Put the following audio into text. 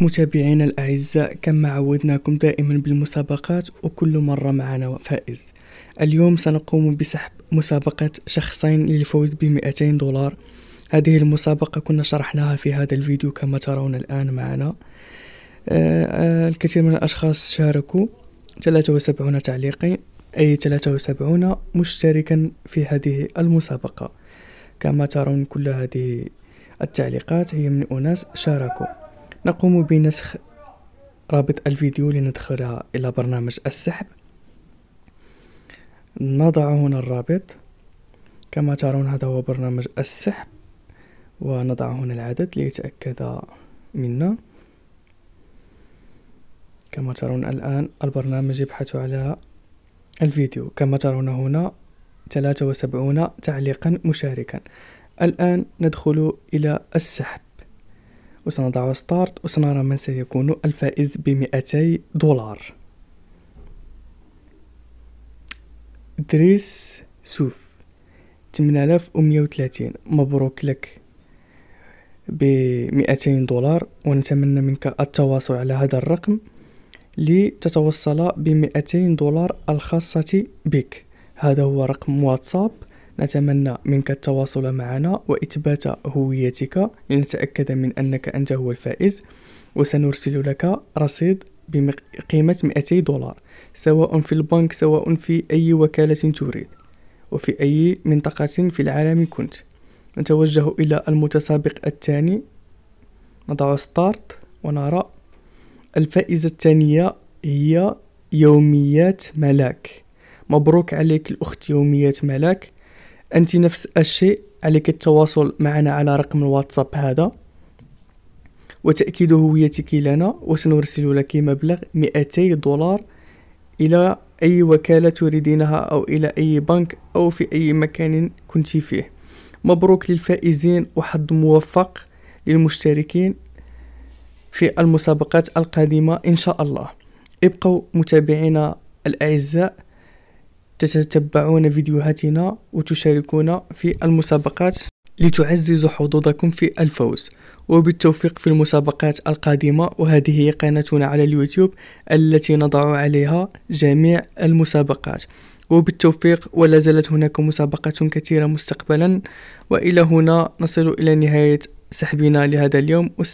متابعينا الأعزاء كما عودناكم دائما بالمسابقات وكل مرة معنا فائز اليوم سنقوم بسحب مسابقة شخصين للفوز ب 200 دولار هذه المسابقة كنا شرحناها في هذا الفيديو كما ترون الآن معنا آه، آه، الكثير من الأشخاص شاركوا 73 تعليقا أي 73 مشتركا في هذه المسابقة كما ترون كل هذه التعليقات هي من أناس شاركوا نقوم بنسخ رابط الفيديو لندخلها إلى برنامج السحب نضع هنا الرابط كما ترون هذا هو برنامج السحب ونضع هنا العدد ليتأكد منا كما ترون الآن البرنامج يبحث على الفيديو كما ترون هنا 73 تعليقا مشاركا الآن ندخل إلى السحب وسنضع ستارت وسنرى من سيكون الفائز بمئتي دولار دريس سوف 8130 مبروك لك ب 200 دولار ونتمنى منك التواصل على هذا الرقم لتتوصل ب 200 دولار الخاصة بك هذا هو رقم واتساب نتمنى منك التواصل معنا وإثبات هويتك لنتأكد من أنك أنت هو الفائز وسنرسل لك رصيد بقيمة 200 دولار سواء في البنك سواء في أي وكالة تريد وفي أي منطقة في العالم كنت نتوجه إلى المتسابق الثاني نضع ستارت ونرى الفائزة الثانية هي يوميات ملاك مبروك عليك الأخت يوميات ملاك انت نفس الشيء عليك التواصل معنا على رقم الواتساب هذا وتأكيد هويتك لنا وسنرسل لك مبلغ 200 دولار إلى أي وكالة تريدينها أو إلى أي بنك أو في أي مكان كنت فيه مبروك للفائزين وحظ موفق للمشتركين في المسابقات القادمة إن شاء الله ابقوا متابعينا الأعزاء تتبعون فيديوهاتنا وتشاركونا في المسابقات لتعزز حظوظكم في الفوز وبالتوفيق في المسابقات القادمة وهذه هي قناتنا على اليوتيوب التي نضع عليها جميع المسابقات وبالتوفيق ولا زالت هناك مسابقات كثيرة مستقبلا وإلى هنا نصل إلى نهاية سحبنا لهذا اليوم